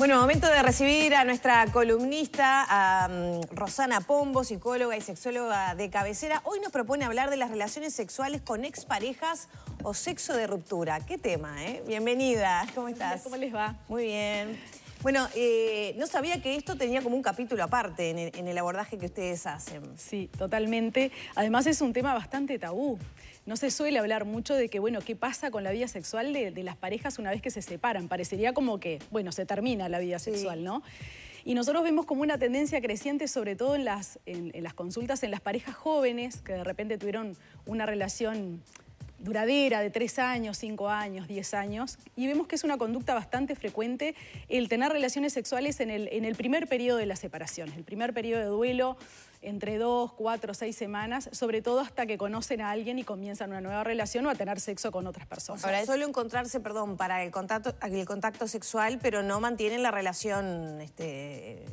Bueno, momento de recibir a nuestra columnista, a mm, Rosana Pombo, psicóloga y sexóloga de cabecera. Hoy nos propone hablar de las relaciones sexuales con exparejas o sexo de ruptura. Qué tema, ¿eh? Bienvenida, ¿cómo estás? ¿Cómo les va? Muy bien. Bueno, eh, no sabía que esto tenía como un capítulo aparte en el, abordaje que ustedes hacen. Sí, totalmente. Además es un tema bastante tabú. No se suele hablar mucho de que, bueno, qué pasa con la vida sexual de, las parejas una vez que se separan. Parecería como que, bueno, se termina la vida sexual, ¿no? Y nosotros vemos como una tendencia creciente, sobre todo en las consultas, en las parejas jóvenes que de repente tuvieron una relación duradera de tres años, cinco años, diez años, y vemos que es una conducta bastante frecuente el tener relaciones sexuales en el, primer periodo de la separación, el primer periodo de duelo entre dos, cuatro, seis semanas, sobre todo hasta que conocen a alguien y comienzan una nueva relación o a tener sexo con otras personas. Ahora, solo encontrarse, perdón, para el contacto, el contacto sexual, pero no mantienen la relación... Este,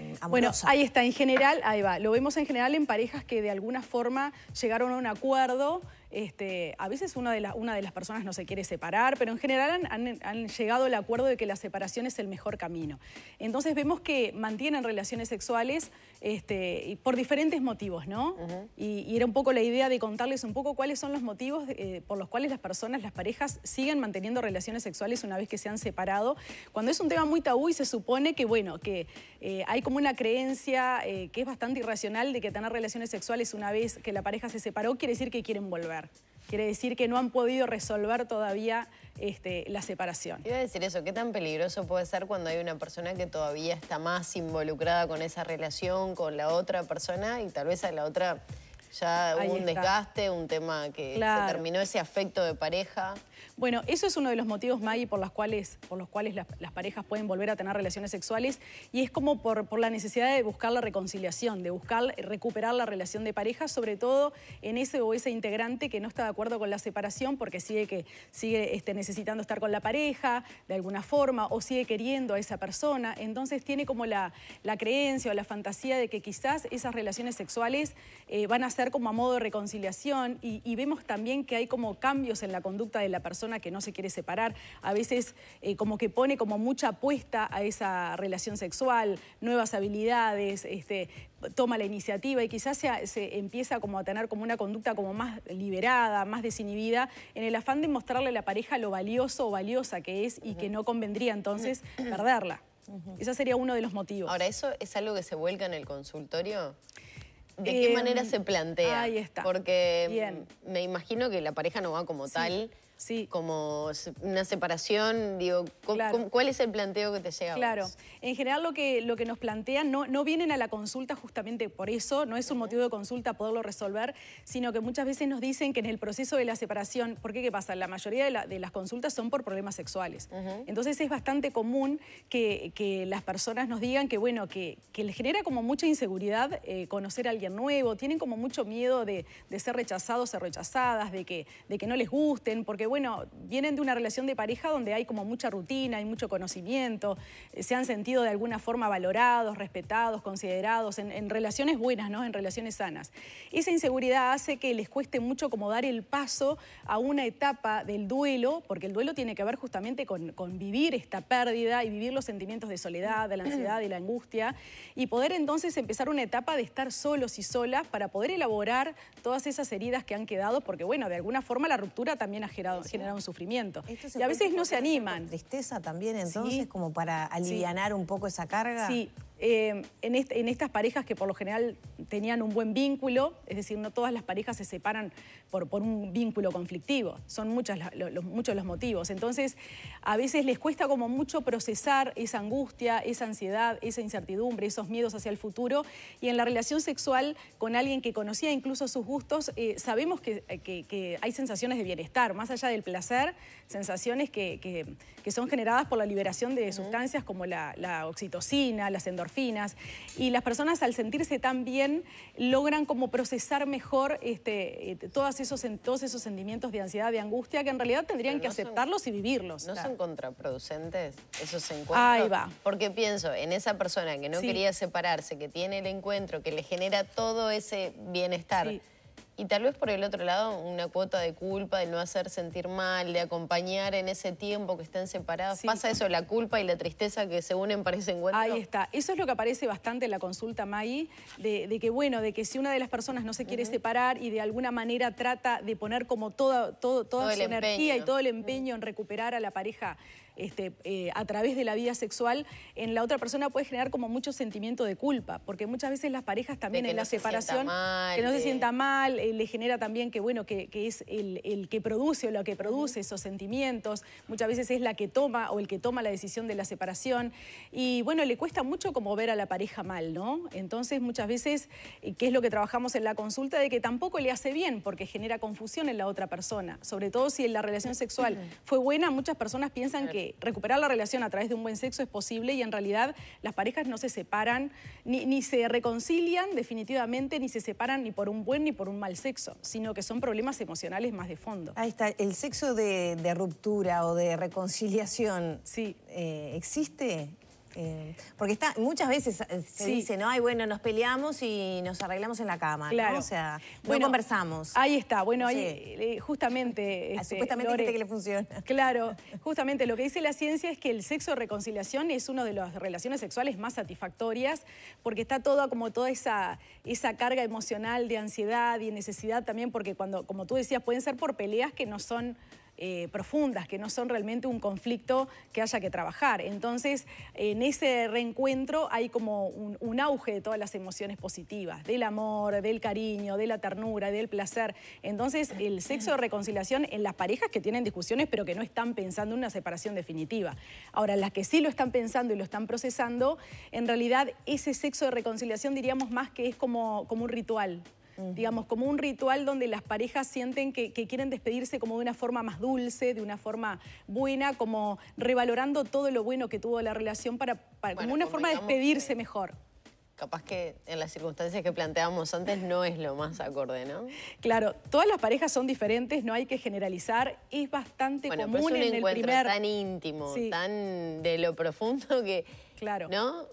eh, amorosa. Bueno, ahí está, en general, ahí va. Lo vemos en general en parejas que de alguna forma llegaron a un acuerdo este, a veces una de, una de las personas no se quiere separar, pero en general han, llegado al acuerdo de que la separación es el mejor camino. Entonces vemos que mantienen relaciones sexuales este, por diferentes motivos, ¿no? y, era un poco la idea de contarles un poco cuáles son los motivos eh, por los cuales las personas, las parejas, siguen manteniendo relaciones sexuales una vez que se han separado, cuando es un tema muy tabú y se supone que, bueno, que eh, hay como una creencia eh, que es bastante irracional de que tener relaciones sexuales una vez que la pareja se separó quiere decir que quieren volver. Quiere decir que no han podido resolver todavía este, la separación. Iba a decir eso, ¿qué tan peligroso puede ser cuando hay una persona que todavía está más involucrada con esa relación, con la otra persona y tal vez a la otra ya hubo un desgaste, un tema que se terminó ese afecto de pareja? Bueno, eso es uno de los motivos, Maggie, por los cuales, por los cuales las, parejas pueden volver a tener relaciones sexuales y es como por, la necesidad de buscar la reconciliación, de buscar recuperar la relación de pareja, sobre todo en ese o ese integrante que no está de acuerdo con la separación porque sigue, que, sigue este, necesitando estar con la pareja de alguna forma o sigue queriendo a esa persona. Entonces tiene como la, creencia o la fantasía de que quizás esas relaciones sexuales eh, van a ser como a modo de reconciliación y vemos también que hay como cambios en la conducta de la persona que no se quiere separar. A veces eh, como que pone como mucha apuesta a esa relación sexual, nuevas habilidades, este, toma la iniciativa y quizás se, empieza como a tener como una conducta como más liberada, más desinhibida, en el afán de mostrarle a la pareja lo valioso o valiosa que es y que no convendría entonces perderla. Ese sería uno de los motivos. Ahora, ¿eso es algo que se vuelca en el consultorio? ¿De qué em, manera se plantea? Ahí está. Porque me imagino que la pareja no va como tal Sí. Como una separación, digo, ¿cuál es el planteo que te llega? Claro, en general lo que, lo que nos plantean, no, no vienen a la consulta justamente por eso, no es un motivo de consulta poderlo resolver, sino que muchas veces nos dicen que en el proceso de la separación, ¿por qué qué pasa? La mayoría de, las consultas son por problemas sexuales. Entonces es bastante común que, las personas nos digan que, bueno, que, que les genera como mucha inseguridad eh, conocer a alguien nuevo, tienen como mucho miedo de, ser rechazados o rechazadas, de que, de que no les gusten, porque bueno, vienen de una relación de pareja donde hay como mucha rutina, hay mucho conocimiento, eh, se han sentido de alguna forma valorados, respetados, considerados, en, relaciones buenas, ¿no? En relaciones sanas. Esa inseguridad hace que les cueste mucho como dar el paso a una etapa del duelo, porque el duelo tiene que ver justamente con, vivir esta pérdida y vivir los sentimientos de soledad, de la ansiedad, y la angustia, y poder entonces empezar una etapa de estar solos y solas para poder elaborar todas esas heridas que han quedado, porque bueno, de alguna forma la ruptura también ha generado generar un sufrimiento. Y a veces no se animan. Tristeza también, entonces, como para aliviar un poco esa carga. Sí, eh, en, estas parejas que por lo general tenían un buen vínculo, es decir, no todas las parejas se separan por, un vínculo conflictivo, son muchas, los, muchos los motivos. Entonces, a veces les cuesta como mucho procesar esa angustia, esa ansiedad, esa incertidumbre, esos miedos hacia el futuro. Y en la relación sexual con alguien que conocía incluso sus gustos, eh, sabemos eh, que, hay sensaciones de bienestar, más allá del placer, sensaciones que, son generadas por la liberación de sustancias como la, la oxitocina, las endorfinas finas y las personas al sentirse tan bien logran como procesar mejor este, eh, todos, esos, esos sentimientos de ansiedad, de angustia que en realidad tendrían que aceptarlos y vivirlos. ¿No son contraproducentes esos encuentros? Ahí va. Porque pienso en esa persona que no quería separarse, que tiene el encuentro, que le genera todo ese bienestar. Y tal vez por el otro lado, una cuota de culpa, de no hacer sentir mal, de acompañar en ese tiempo que están separados. ¿Pasa eso, la culpa y la tristeza que se unen para ese encuentro? Ahí está. Eso es lo que aparece bastante en la consulta, May, de, que, bueno, de que si una de las personas no se quiere separar y de alguna manera trata de poner como toda, todo, toda su energía y todo el empeño en recuperar a la pareja este, eh, a través de la vida sexual en la otra persona puede generar como mucho sentimiento de culpa, porque muchas veces las parejas también en la separación, que no se sienta mal, eh, le genera también que, bueno, que, es el, que produce o la que produce esos sentimientos, muchas veces es la que toma o el que toma la decisión de la separación, y bueno, le cuesta mucho como ver a la pareja mal, ¿no? Entonces muchas veces, eh, ¿qué es lo que trabajamos en la consulta? De que tampoco le hace bien, porque genera confusión en la otra persona, sobre todo si en la relación sexual fue buena, muchas personas piensan que recuperar la relación a través de un buen sexo es posible y en realidad las parejas no se separan, ni, se reconcilian definitivamente, ni se separan ni por un buen ni por un mal sexo, sino que son problemas emocionales más de fondo. Ahí está, el sexo de, ruptura o de reconciliación. Sí. Eh, ¿Existe? Eh, porque está, muchas veces eh, se dice, no, ay, bueno, nos peleamos y nos arreglamos en la cama. O sea, conversamos. Ahí está, bueno, ahí, eh, justamente. Ah, este, supuestamente que le funciona. Claro, justamente lo que dice la ciencia es que el sexo reconciliación es una de las relaciones sexuales más satisfactorias, porque está toda como toda esa, esa carga emocional de ansiedad y necesidad también, porque cuando, como tú decías, pueden ser por peleas que no son eh, profundas, que no son realmente un conflicto que haya que trabajar. Entonces, en ese reencuentro hay como un, un auge de todas las emociones positivas, del amor, del cariño, de la ternura, del placer. Entonces, el sexo de reconciliación en las parejas que tienen discusiones pero que no están pensando en una separación definitiva. Ahora, las que sí lo están pensando y lo están procesando, en realidad ese sexo de reconciliación diríamos más que es como, como un ritual, digamos, como un ritual donde las parejas sienten que, quieren despedirse como de una forma más dulce, de una forma buena, como revalorando todo lo bueno que tuvo la relación para, como una forma de despedirse mejor capaz que en las circunstancias que planteábamos antes no es lo más acorde, ¿no? Claro, todas las parejas son diferentes, no hay que generalizar, es bastante común en el primer... tan íntimo, tan de lo profundo que... Claro. ¿No?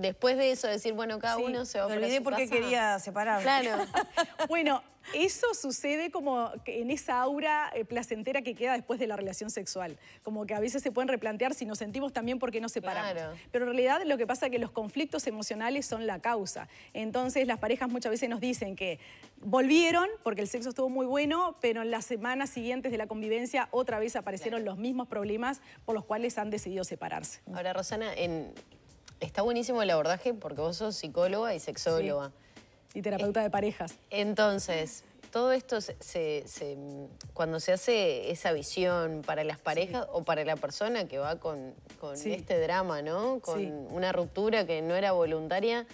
después de eso decir, bueno, cada uno se va a olvidé porque quería separarme. Claro. bueno, eso sucede como en esa aura eh, placentera que queda después de la relación sexual. Como que a veces se pueden replantear si nos sentimos también por qué nos separamos. Pero en realidad lo que pasa es que los conflictos emocionales son la causa. Entonces las parejas muchas veces nos dicen que volvieron porque el sexo estuvo muy bueno, pero en las semanas siguientes de la convivencia otra vez aparecieron los mismos problemas por los cuales han decidido separarse. Ahora, Rosana, en está buenísimo el abordaje porque vos sos psicóloga y sexóloga. Y terapeuta eh, de parejas. Entonces, todo esto se, cuando se hace esa visión para las parejas o para la persona que va con, este drama, ¿no? Con una ruptura que no era voluntaria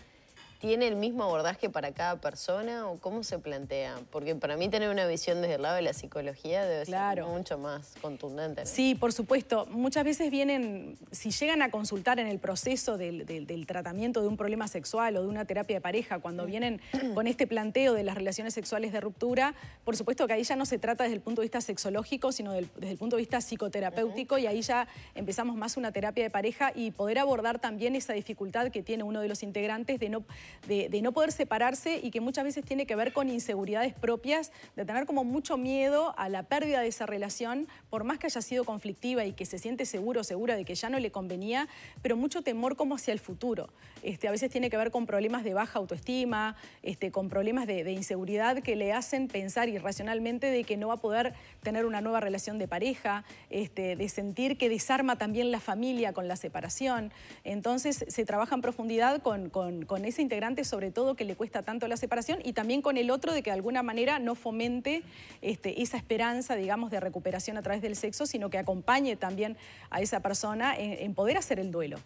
¿Tiene el mismo abordaje para cada persona o cómo se plantea? Porque para mí tener una visión desde el lado de la psicología debe ser mucho más contundente. Sí, por supuesto. Muchas veces vienen, si llegan a consultar en el proceso del, tratamiento de un problema sexual o de una terapia de pareja, cuando mm. vienen con este planteo de las relaciones sexuales de ruptura, por supuesto que ahí ya no se trata desde el punto de vista sexológico, sino desde el punto de vista psicoterapéutico y ahí ya empezamos más una terapia de pareja y poder abordar también esa dificultad que tiene uno de los integrantes de no de, no poder separarse y que muchas veces tiene que ver con inseguridades propias, de tener como mucho miedo a la pérdida de esa relación por más que haya sido conflictiva y que se siente seguro, segura de que ya no le convenía, pero mucho temor como hacia el futuro. Este, a veces tiene que ver con problemas de baja autoestima, este, con problemas de, de inseguridad que le hacen pensar irracionalmente de que no va a poder tener una nueva relación de pareja, este, de sentir que desarma también la familia con la separación. Entonces se trabaja en profundidad con, con, con ese integrante sobre todo que le cuesta tanto la separación y también con el otro de que de alguna manera no fomente este, esa esperanza, digamos, de recuperación a través del sexo, sino que acompañe también a esa persona en, poder hacer el duelo.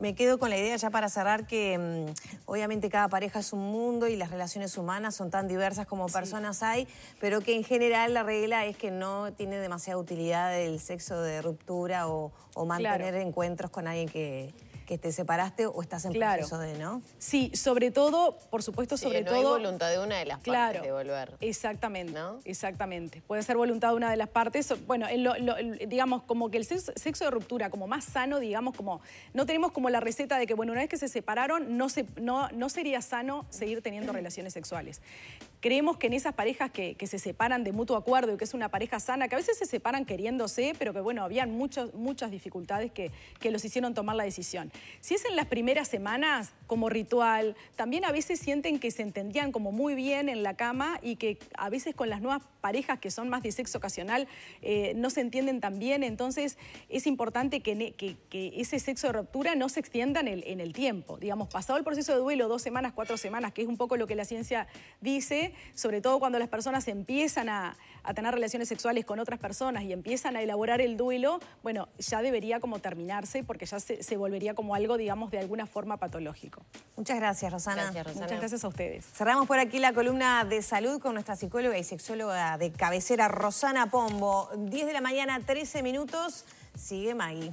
Me quedo con la idea ya para cerrar que mm, obviamente cada pareja es un mundo y las relaciones humanas son tan diversas como personas hay, pero que en general la regla es que no tiene demasiada utilidad el sexo de ruptura o, mantener encuentros con alguien que, que te separaste o estás en proceso de, ¿no? Sí, sobre todo, por supuesto, sobre todo... hay voluntad de una de las partes de volver. Exactamente, ¿no? exactamente. Puede ser voluntad de una de las partes. Bueno, digamos, como que el sexo, de ruptura, como más sano, digamos, como... No tenemos como la receta de que, bueno, una vez que se separaron, no, se, no, no sería sano seguir teniendo relaciones sexuales. Creemos que en esas parejas que, se separan de mutuo acuerdo y que es una pareja sana, que a veces se separan queriéndose, pero que bueno, habían muchos, muchas dificultades que, los hicieron tomar la decisión. Si es en las primeras semanas, como ritual, también a veces sienten que se entendían como muy bien en la cama y que a veces con las nuevas parejas que son más de sexo ocasional eh, no se entienden tan bien, entonces es importante que, ese sexo de ruptura no se extienda en en el, tiempo. Digamos, pasado el proceso de duelo, dos semanas, cuatro semanas, que es un poco lo que la ciencia dice, sobre todo cuando las personas empiezan a, tener relaciones sexuales con otras personas y empiezan a elaborar el duelo, bueno, ya debería como terminarse porque ya se, volvería como algo, digamos, de alguna forma patológico. Muchas gracias, Rosana. Gracias, Muchas gracias a ustedes. Cerramos por aquí la columna de salud con nuestra psicóloga y sexóloga de cabecera, Rosana Pombo. 10 de la mañana, 13 minutos. Sigue Maggie.